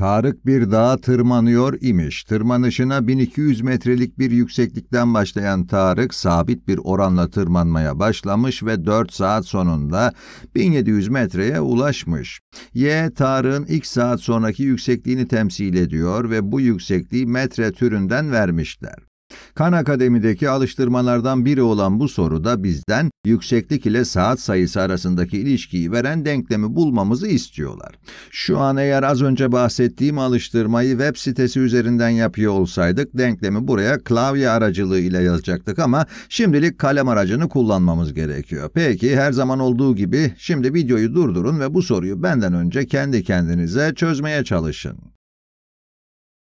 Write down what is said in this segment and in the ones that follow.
Tarık bir dağa tırmanıyor imiş. Tırmanışına 1200 metrelik bir yükseklikten başlayan Tarık sabit bir oranla tırmanmaya başlamış ve 4 saat sonunda 1700 metreye ulaşmış. Y, Tarık'ın ilk saat sonraki yüksekliğini temsil ediyor ve bu yüksekliği metre türünden vermişler. Kan Akademi'deki alıştırmalardan biri olan bu soruda bizden yükseklik ile saat sayısı arasındaki ilişkiyi veren denklemi bulmamızı istiyorlar. Şu an eğer az önce bahsettiğim alıştırmayı web sitesi üzerinden yapıyor olsaydık denklemi buraya klavye aracılığı ile yazacaktık ama şimdilik kalem aracını kullanmamız gerekiyor. Peki her zaman olduğu gibi şimdi videoyu durdurun ve bu soruyu benden önce kendi kendinize çözmeye çalışın.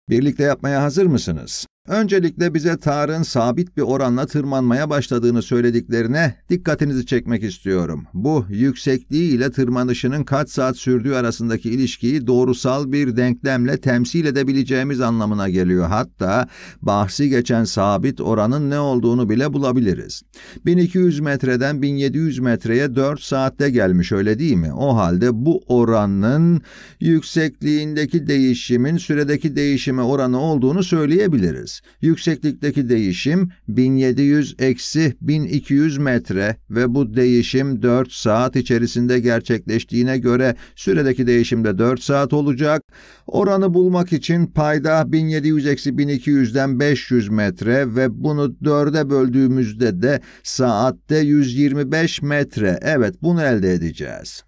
Birlikte yapmaya hazır mısınız? Öncelikle bize Tar'ın sabit bir oranla tırmanmaya başladığını söylediklerine dikkatinizi çekmek istiyorum. Bu yüksekliği ile tırmanışının kaç saat sürdüğü arasındaki ilişkiyi doğrusal bir denklemle temsil edebileceğimiz anlamına geliyor. Hatta bahsi geçen sabit oranın ne olduğunu bile bulabiliriz. 1200 metreden 1700 metreye 4 saatte gelmiş öyle değil mi? O halde bu oranın yüksekliğindeki değişimin süredeki değişime oranı olduğunu söyleyebiliriz yükseklikteki değişim 1700-1200 metre ve bu değişim 4 saat içerisinde gerçekleştiğine göre süredeki değişim de 4 saat olacak. Oranı bulmak için payda 1700-1200'den 500 metre ve bunu 4'e böldüğümüzde de saatte 125 metre. Evet bunu elde edeceğiz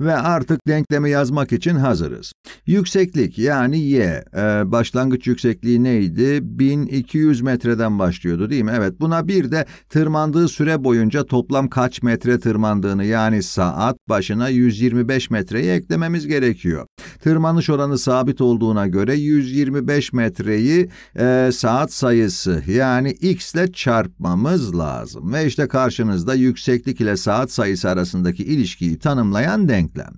ve artık denklemi yazmak için hazırız. Yükseklik yani y, e, başlangıç yüksekliği neydi? 1200 metreden başlıyordu değil mi? Evet buna bir de tırmandığı süre boyunca toplam kaç metre tırmandığını yani saat başına 125 metreyi eklememiz gerekiyor. Tırmanış oranı sabit olduğuna göre 125 metreyi e, saat sayısı yani x ile çarpmamız lazım. Ve işte karşınızda yükseklik ile saat sayısı arasındaki ilişkiyi tanımlayan denklem.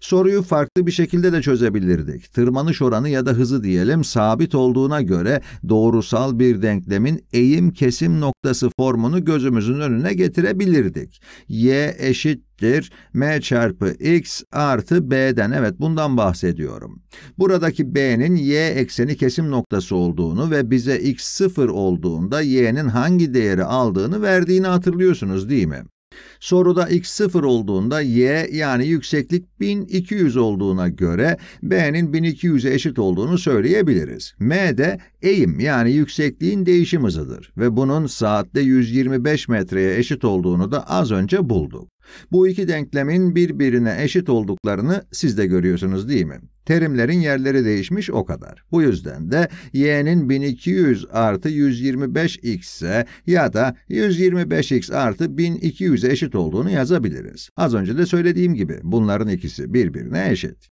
Soruyu farklı bir şekilde de çözebilirdik. Tırmanış oranı ya da hızı diyelim sabit olduğuna göre doğrusal bir denklemin eğim kesim noktası formunu gözümüzün önüne getirebilirdik. y eşittir m çarpı x artı b'den evet bundan bahsediyorum. Buradaki b'nin y ekseni kesim noktası olduğunu ve bize x sıfır olduğunda y'nin hangi değeri aldığını verdiğini hatırlıyorsunuz değil mi? Soruda x0 olduğunda y yani yükseklik 1200 olduğuna göre b'nin 1200'e eşit olduğunu söyleyebiliriz. m de eğim yani yüksekliğin değişim hızıdır ve bunun saatte 125 metreye eşit olduğunu da az önce bulduk. Bu iki denklemin birbirine eşit olduklarını siz de görüyorsunuz değil mi? Terimlerin yerleri değişmiş o kadar. Bu yüzden de y'nin 1200 artı 125x ise ya da 125x artı 1200'e eşit olduğunu yazabiliriz. Az önce de söylediğim gibi bunların ikisi birbirine eşit.